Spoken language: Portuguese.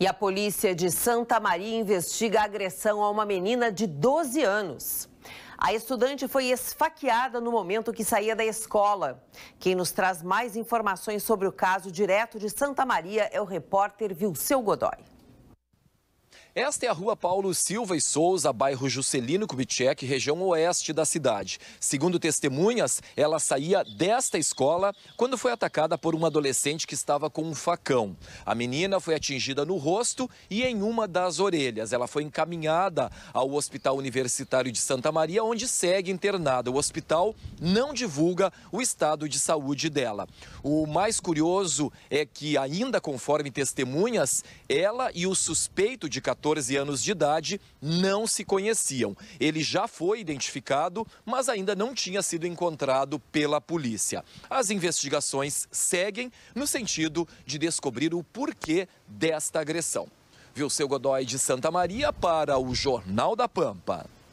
E a polícia de Santa Maria investiga a agressão a uma menina de 12 anos. A estudante foi esfaqueada no momento que saía da escola. Quem nos traz mais informações sobre o caso direto de Santa Maria é o repórter Vilseu Godoy. Esta é a rua Paulo Silva e Souza, bairro Juscelino Kubitschek, região oeste da cidade. Segundo testemunhas, ela saía desta escola quando foi atacada por uma adolescente que estava com um facão. A menina foi atingida no rosto e em uma das orelhas. Ela foi encaminhada ao Hospital Universitário de Santa Maria, onde segue internada. O hospital não divulga o estado de saúde dela. O mais curioso é que, ainda conforme testemunhas, ela e o suspeito de 14 14 anos de idade não se conheciam. Ele já foi identificado, mas ainda não tinha sido encontrado pela polícia. As investigações seguem no sentido de descobrir o porquê desta agressão. seu Godoy de Santa Maria para o Jornal da Pampa.